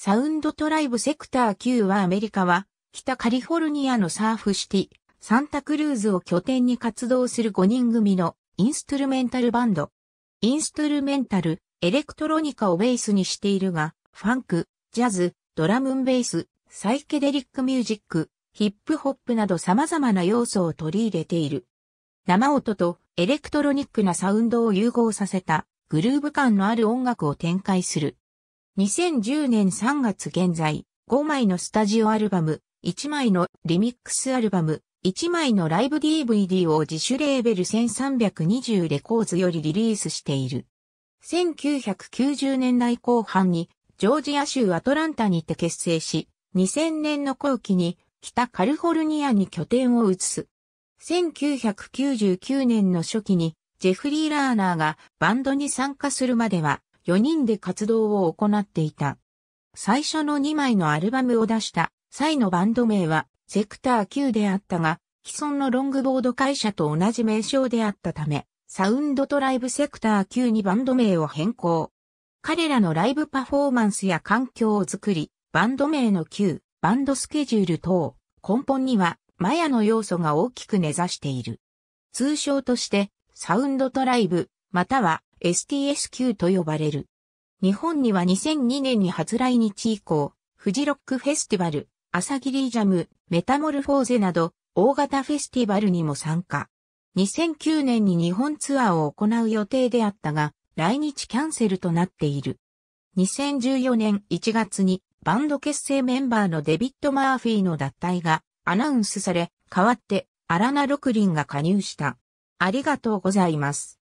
サウンドトライブセクター Q はアメリカは北カリフォルニアのサーフシティ、サンタクルーズを拠点に活動する5人組のインストゥルメンタルバンド。インストゥルメンタル、エレクトロニカをベースにしているが、ファンク、ジャズ、ドラムンベース、サイケデリックミュージック、ヒップホップなど様々な要素を取り入れている。生音とエレクトロニックなサウンドを融合させたグルーヴ感のある音楽を展開する。2010年3月現在、5枚のスタジオアルバム、1枚のリミックスアルバム、1枚のライブ DVD を自主レーベル1320レコーズよりリリースしている。1990年代後半にジョージア州アトランタにて結成し、2000年の後期に北カルフォルニアに拠点を移す。1999年の初期にジェフリー・ラーナーがバンドに参加するまでは4人で活動を行っていた。最初の2枚のアルバムを出した際のバンド名はセクター Q であったが、既存のロングボード会社と同じ名称であったため、サウンドトライブセクター Q にバンド名を変更。彼らのライブパフォーマンスや環境を作り、バンド名の Q、バンドスケジュール等、根本にはマヤの要素が大きく根ざしている。通称として、サウンドトライブ、または STSQ と呼ばれる。日本には2002年に初来日以降、フジロックフェスティバル、朝霧ジャム、メタモルフォーゼなど、大型フェスティバルにも参加。2009年に日本ツアーを行う予定であったが、来日キャンセルとなっている。2014年1月にバンド結成メンバーのデビッド・マーフィーの脱退がアナウンスされ、代わってアラナ・ロクリンが加入した。ありがとうございます。